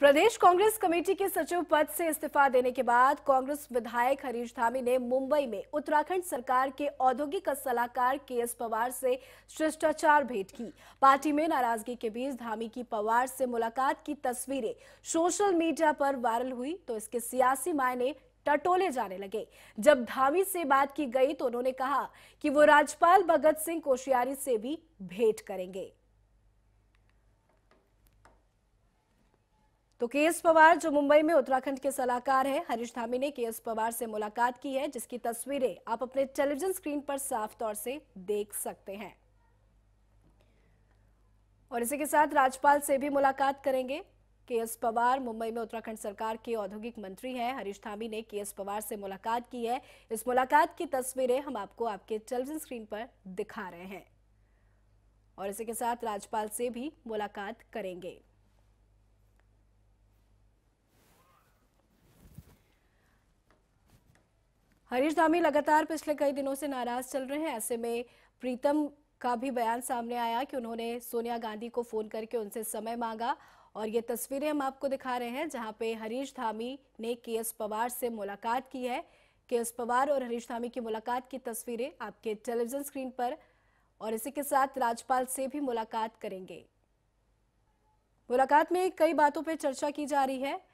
प्रदेश Congress committee के सचिव पद से इस्तीफा देने के बाद कांग्रेस विधायक हरीश धामी ने मुंबई में उत्तराखंड सरकार के औद्योगिक सलाहकार के एस पवार से शिष्टाचार भेंट की पार्टी में नाराजगी के बीच धामी की पवार से मुलाकात की तस्वीरें सोशल मीडिया पर वायरल हुई तो इसके सियासी मायने टटोले जाने लगे जब धामी से बात की गई तो उन्होंने कहा कि वो राज्यपाल भगत सिंह कोशियारी से भी भेंट करेंगे तो के एस पवार जो मुंबई में उत्तराखंड के सलाहकार हैं हरीश धामी ने के एस पवार से मुलाकात की है जिसकी तस्वीरें आप अपने टेलीविजन स्क्रीन पर साफ तौर से देख सकते हैं और इसी के साथ राज्यपाल से भी मुलाकात करेंगे के एस पवार मुंबई में उत्तराखंड सरकार के औद्योगिक मंत्री हैं हरीश धामी ने के एस पवार से मुलाकात की है इस मुलाकात की तस्वीरें हम आपको आपके टेलीविजन स्क्रीन पर दिखा रहे हैं और इसी के साथ राज्यपाल से भी मुलाकात करेंगे हरीश धामी लगातार पिछले कई दिनों से नाराज चल रहे हैं ऐसे में प्रीतम का भी बयान सामने आया कि उन्होंने सोनिया गांधी को फोन करके उनसे समय मांगा और ये तस्वीरें हम आपको दिखा रहे हैं जहां पे हरीश धामी ने के एस पवार से मुलाकात की है के एस पवार और हरीश धामी की मुलाकात की तस्वीरें आपके टेलीविजन स्क्रीन पर और इसी के साथ राज्यपाल से भी मुलाकात करेंगे मुलाकात में कई बातों पर चर्चा की जा रही है